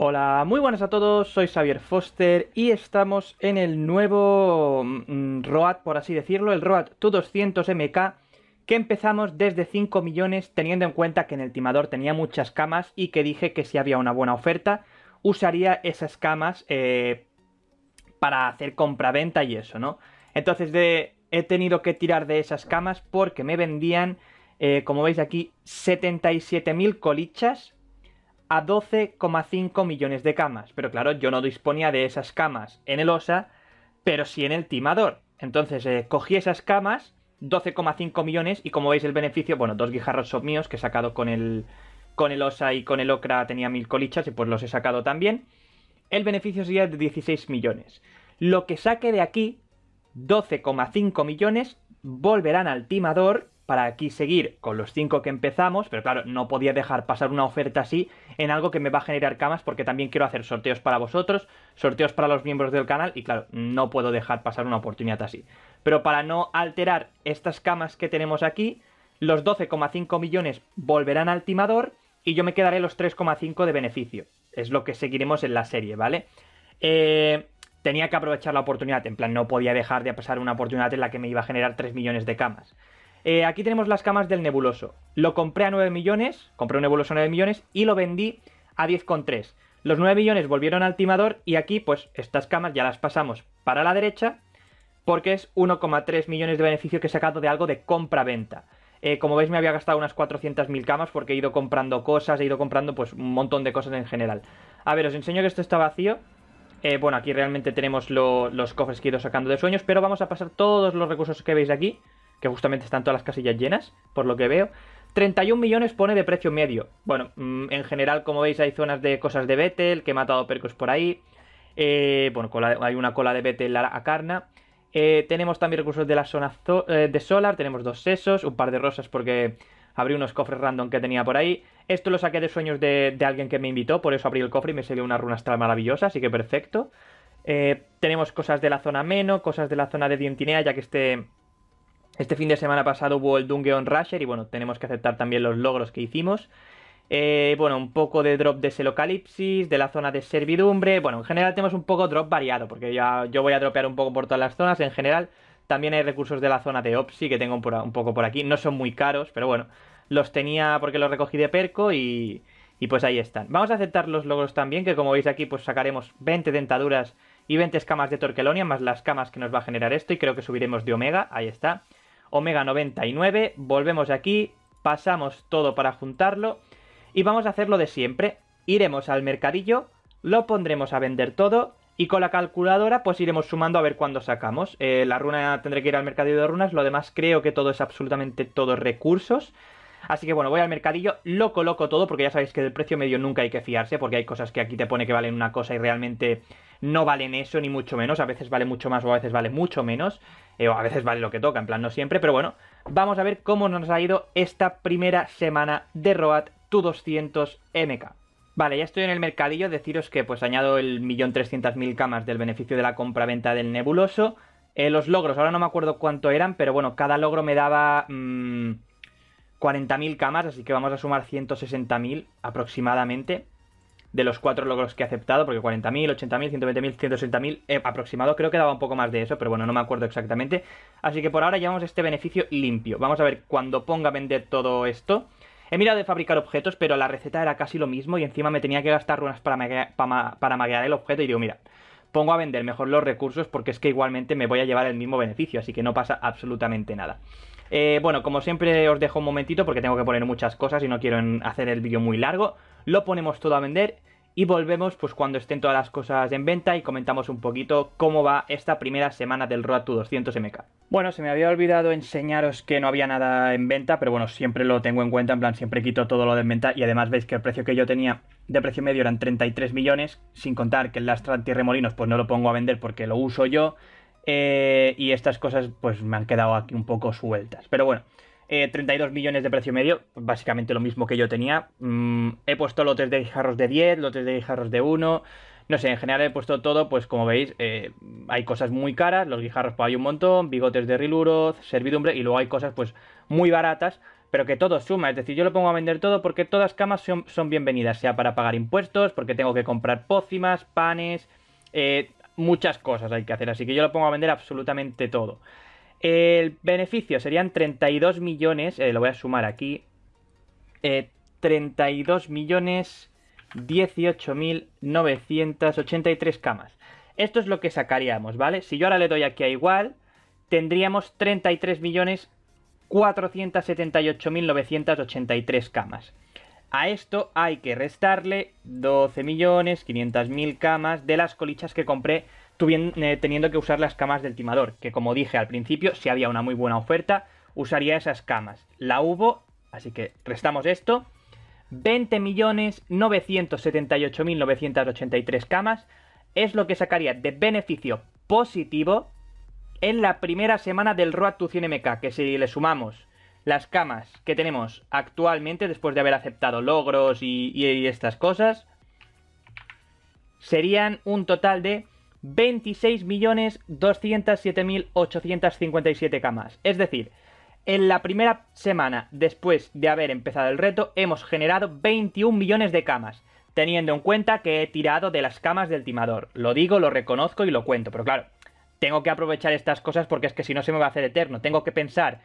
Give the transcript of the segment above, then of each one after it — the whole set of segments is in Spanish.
Hola, muy buenas a todos, soy Xavier Foster y estamos en el nuevo mm, ROAT, por así decirlo, el ROAD 200 mk que empezamos desde 5 millones teniendo en cuenta que en el timador tenía muchas camas y que dije que si había una buena oferta usaría esas camas eh, para hacer compra-venta y eso, ¿no? Entonces he tenido que tirar de esas camas porque me vendían, eh, como veis aquí, 77.000 colichas a 12,5 millones de camas. Pero claro, yo no disponía de esas camas en el OSA, pero sí en el timador. Entonces eh, cogí esas camas, 12,5 millones, y como veis el beneficio, bueno, dos guijarros son míos que he sacado con el, con el OSA y con el OCRA tenía mil colichas y pues los he sacado también. El beneficio sería de 16 millones. Lo que saque de aquí, 12,5 millones, volverán al timador para aquí seguir con los 5 que empezamos, pero claro, no podía dejar pasar una oferta así en algo que me va a generar camas porque también quiero hacer sorteos para vosotros, sorteos para los miembros del canal y claro, no puedo dejar pasar una oportunidad así. Pero para no alterar estas camas que tenemos aquí, los 12,5 millones volverán al timador y yo me quedaré los 3,5 de beneficio. Es lo que seguiremos en la serie, ¿vale? Eh, tenía que aprovechar la oportunidad, en plan, no podía dejar de pasar una oportunidad en la que me iba a generar 3 millones de camas. Eh, aquí tenemos las camas del nebuloso. Lo compré a 9 millones, compré un nebuloso a 9 millones y lo vendí a 10,3. Los 9 millones volvieron al timador y aquí pues estas camas ya las pasamos para la derecha porque es 1,3 millones de beneficio que he sacado de algo de compra-venta. Eh, como veis me había gastado unas 400.000 camas porque he ido comprando cosas, he ido comprando pues un montón de cosas en general. A ver, os enseño que esto está vacío. Eh, bueno, aquí realmente tenemos los cofres que he ido sacando de sueños, pero vamos a pasar todos los recursos que veis aquí que justamente están todas las casillas llenas, por lo que veo. 31 millones pone de precio medio. Bueno, mm, en general, como veis, hay zonas de cosas de betel que he matado percos por ahí. Eh, bueno, hay una cola de betel a Carna. Eh, tenemos también recursos de la zona eh, de Solar, tenemos dos sesos, un par de rosas porque abrí unos cofres random que tenía por ahí. Esto lo saqué de sueños de, alguien que me invitó, por eso abrí el cofre y me salió una runa astral maravillosa, así que perfecto. tenemos cosas de la zona Meno, cosas de la zona de Dientinea, ya que este este fin de semana pasado hubo el Dungeon Rusher y bueno, tenemos que aceptar también los logros que hicimos. Eh, bueno, un poco de drop de Selocalipsis, de la zona de servidumbre. Bueno, en general tenemos un poco drop variado, porque ya yo voy a dropear un poco por todas las zonas. En general, también hay recursos de la zona de Opsi que tengo un poco por aquí. No son muy caros, pero bueno, los tenía porque los recogí de Perco y, y pues ahí están. Vamos a aceptar los logros también, que como veis aquí, pues sacaremos 20 dentaduras y 20 escamas de Torquelonia, más las camas que nos va a generar esto. Y creo que subiremos de Omega, ahí está omega 99, volvemos aquí, pasamos todo para juntarlo y vamos a hacer lo de siempre. Iremos al mercadillo, lo pondremos a vender todo y con la calculadora pues iremos sumando a ver cuándo sacamos. Eh, la runa tendré que ir al mercadillo de runas, lo demás creo que todo es absolutamente todo recursos. Así que bueno, voy al mercadillo, lo coloco todo, porque ya sabéis que del precio medio nunca hay que fiarse, porque hay cosas que aquí te pone que valen una cosa y realmente no valen eso, ni mucho menos. A veces vale mucho más o a veces vale mucho menos. Eh, o a veces vale lo que toca, en plan no siempre. Pero bueno, vamos a ver cómo nos ha ido esta primera semana de ROAT Tu 200 MK. Vale, ya estoy en el mercadillo. Deciros que pues añado el millón mil camas del beneficio de la compra-venta del nebuloso. Eh, los logros, ahora no me acuerdo cuánto eran, pero bueno, cada logro me daba... Mm, 40.000 camas, así que vamos a sumar 160.000 aproximadamente de los cuatro logros que he aceptado, porque 40.000, 80.000, 120.000, 160.000 he aproximado, creo que daba un poco más de eso, pero bueno, no me acuerdo exactamente. Así que por ahora llevamos este beneficio limpio. Vamos a ver cuando ponga a vender todo esto. He mirado de fabricar objetos, pero la receta era casi lo mismo y encima me tenía que gastar runas para, el objeto y digo, mira, pongo a vender mejor los recursos porque es que igualmente me voy a llevar el mismo beneficio, así que no pasa absolutamente nada. Eh, bueno, como siempre os dejo un momentito porque tengo que poner muchas cosas y no quiero hacer el vídeo muy largo. Lo ponemos todo a vender y volvemos pues cuando estén todas las cosas en venta y comentamos un poquito cómo va esta primera semana del Road 200 MK. Bueno, se me había olvidado enseñaros que no había nada en venta, pero bueno, siempre lo tengo en cuenta, en plan siempre quito todo lo de en venta y además veis que el precio que yo tenía de precio medio eran 33 millones, sin contar que el Lastra Remolinos pues no lo pongo a vender porque lo uso yo. Eh, y estas cosas pues me han quedado aquí un poco sueltas. Pero bueno, 32 eh, millones de precio medio, básicamente lo mismo que yo tenía. Mm, he puesto lotes de guijarros de 10, lotes de guijarros de 1. No sé, en general he puesto todo, pues como veis, eh, hay cosas muy caras, los guijarros pues, hay un montón, bigotes de riluro, servidumbre, y luego hay cosas pues muy baratas, pero que todo suma. Es decir, yo lo pongo a vender todo porque todas camas son, bienvenidas, sea para pagar impuestos, porque tengo que comprar pócimas, panes, eh, muchas cosas hay que hacer, así que yo lo pongo a vender absolutamente todo. El beneficio serían 32 millones, eh, lo voy a sumar aquí, eh, 32 millones 18.983 camas. Esto es lo que sacaríamos, ¿vale? Si yo ahora le doy aquí a igual, tendríamos 33 millones 478.983 camas. A esto hay que restarle 12.500.000 millones, camas de las colichas que compré eh, teniendo que usar las camas del timador, que como dije al principio, si había una muy buena oferta, usaría esas camas. La hubo, así que restamos esto. 20.978.983 camas es lo que sacaría de beneficio positivo en la primera semana del Road to MK, que si le sumamos las camas que tenemos actualmente, después de haber aceptado logros y, estas cosas, serían un total de 26.207.857 camas. Es decir, en la primera semana después de haber empezado el reto, hemos generado 21 millones de camas, teniendo en cuenta que he tirado de las camas del timador. Lo digo, lo reconozco y lo cuento, pero claro, tengo que aprovechar estas cosas porque es que si no se me va a hacer eterno. Tengo que pensar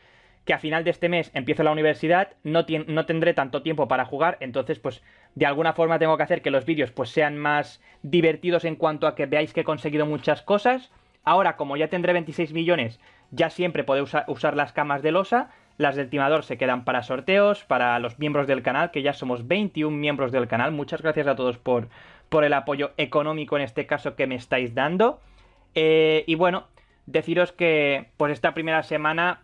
que a final de este mes empiezo la universidad, no, no tendré tanto tiempo para jugar, entonces pues de alguna forma tengo que hacer que los vídeos pues sean más divertidos en cuanto a que veáis que he conseguido muchas cosas. Ahora, como ya tendré 26 millones, ya siempre podré usar las camas de losa, las del timador se quedan para sorteos, para los miembros del canal, que ya somos 21 miembros del canal. Muchas gracias a todos por, por el apoyo económico en este caso que me estáis dando. Eh, y bueno, deciros que pues esta primera semana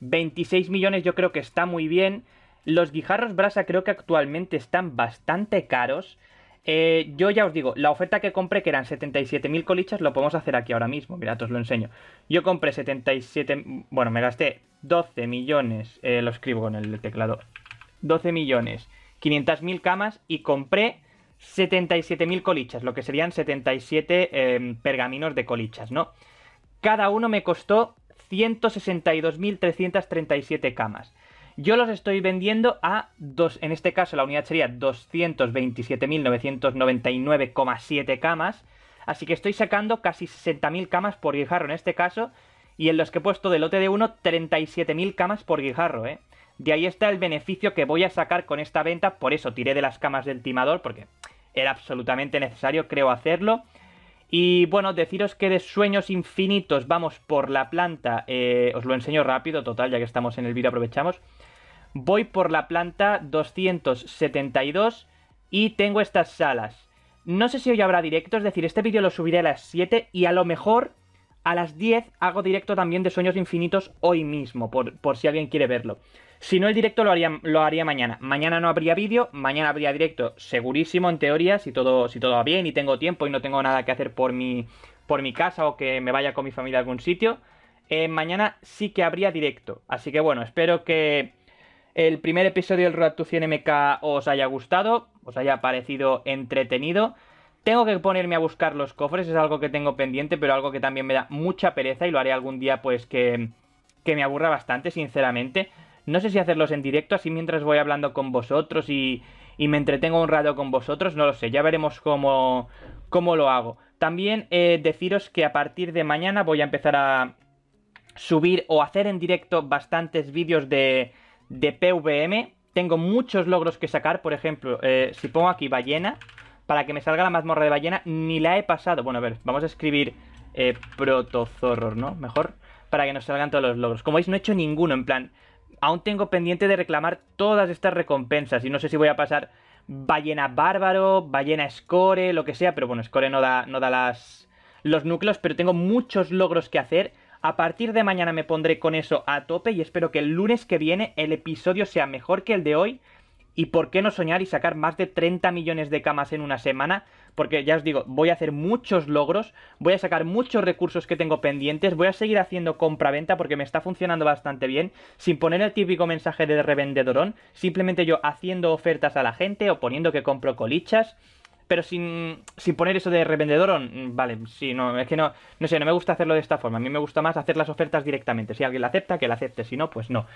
26 millones yo creo que está muy bien. Los guijarros brasa creo que actualmente están bastante caros. Eh, yo ya os digo, la oferta que compré, que eran 77.000 colichas, lo podemos hacer aquí ahora mismo. Mirad, os lo enseño. Yo compré 77... Bueno, me gasté 12 millones... Eh, lo escribo con el teclado. 12 millones, 500.000 camas y compré 77.000 colichas, lo que serían 77 em, pergaminos de colichas, ¿no? Cada uno me costó 162.337 camas. Yo los estoy vendiendo a, dos, en este caso la unidad sería 227.999,7 camas, así que estoy sacando casi 60.000 camas por guijarro en este caso, y en los que he puesto del lote de 1, 37.000 camas por guijarro, ¿eh? De ahí está el beneficio que voy a sacar con esta venta, por eso tiré de las camas del timador, porque era absolutamente necesario, creo, hacerlo. Y bueno, deciros que de sueños infinitos vamos por la planta, eh, os lo enseño rápido, total, ya que estamos en el vídeo aprovechamos. Voy por la planta 272 y tengo estas salas. No sé si hoy habrá directo, es decir, este vídeo lo subiré a las 7 y a lo mejor a las 10 hago directo también de Sueños Infinitos hoy mismo, por, si alguien quiere verlo. Si no, el directo lo haría, lo haría mañana. Mañana no habría vídeo, mañana habría directo, segurísimo en teoría, si todo, si todo va bien y tengo tiempo y no tengo nada que hacer por mi, por mi casa o que me vaya con mi familia a algún sitio. Eh, mañana sí que habría directo. Así que bueno, espero que el primer episodio del Road to 100 MK os haya gustado, os haya parecido entretenido. Tengo que ponerme a buscar los cofres, es algo que tengo pendiente, pero algo que también me da mucha pereza y lo haré algún día pues que, me aburra bastante, sinceramente. No sé si hacerlos en directo, así mientras voy hablando con vosotros y, me entretengo un rato con vosotros, no lo sé, ya veremos cómo, cómo lo hago. También eh, deciros que a partir de mañana voy a empezar a subir o hacer en directo bastantes vídeos de, de PVM. Tengo muchos logros que sacar, por ejemplo, eh, si pongo aquí ballena, para que me salga la mazmorra de ballena, ni la he pasado. Bueno, a ver, vamos a escribir eh, ¿no? Mejor, para que nos salgan todos los logros. Como veis, no he hecho ninguno, en plan, aún tengo pendiente de reclamar todas estas recompensas y no sé si voy a pasar ballena bárbaro, ballena score, lo que sea, pero bueno, score no da, no da las, los núcleos, pero tengo muchos logros que hacer. A partir de mañana me pondré con eso a tope y espero que el lunes que viene el episodio sea mejor que el de hoy ¿Y por qué no soñar y sacar más de 30 millones de camas en una semana? Porque ya os digo, voy a hacer muchos logros, voy a sacar muchos recursos que tengo pendientes, voy a seguir haciendo compra-venta porque me está funcionando bastante bien, sin poner el típico mensaje de revendedorón, simplemente yo haciendo ofertas a la gente o poniendo que compro colichas pero sin, sin, poner eso de revendedorón, mm, vale, si no, es que no, no sé, no me gusta hacerlo de esta forma, a mí me gusta más hacer las ofertas directamente, si alguien la acepta, que la acepte, si no, pues no.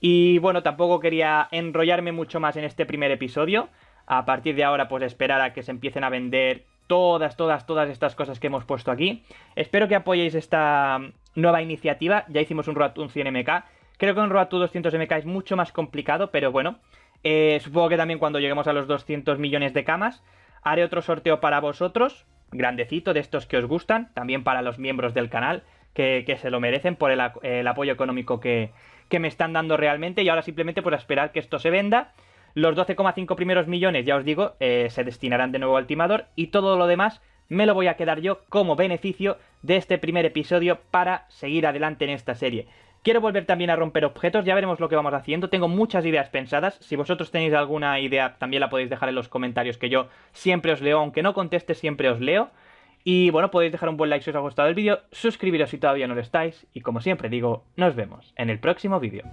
Y bueno, tampoco quería enrollarme mucho más en este primer episodio. A partir de ahora, pues esperar a que se empiecen a vender todas, todas, todas estas cosas que hemos puesto aquí. Espero que apoyéis esta mm, nueva iniciativa. Ya hicimos un Road 100MK. Creo que un Road 200MK es mucho más complicado, pero bueno. Eh, supongo que también cuando lleguemos a los 200 millones de camas, haré otro sorteo para vosotros, grandecito, de estos que os gustan, también para los miembros del canal, que, se lo merecen por el eh, apoyo económico que, que me están dando realmente y ahora simplemente pues a esperar que esto se venda. Los 12,5 primeros millones, ya os digo, eh, se destinarán de nuevo al timador y todo lo demás me lo voy a quedar yo como beneficio de este primer episodio para seguir adelante en esta serie. Quiero volver también a romper objetos, ya veremos lo que vamos haciendo, tengo muchas ideas pensadas, si vosotros tenéis alguna idea también la podéis dejar en los comentarios que yo siempre os leo, aunque no conteste siempre os leo. Y bueno, podéis dejar un buen like si os ha gustado el vídeo, suscribiros si todavía no lo estáis, y como siempre digo, nos vemos en el próximo vídeo.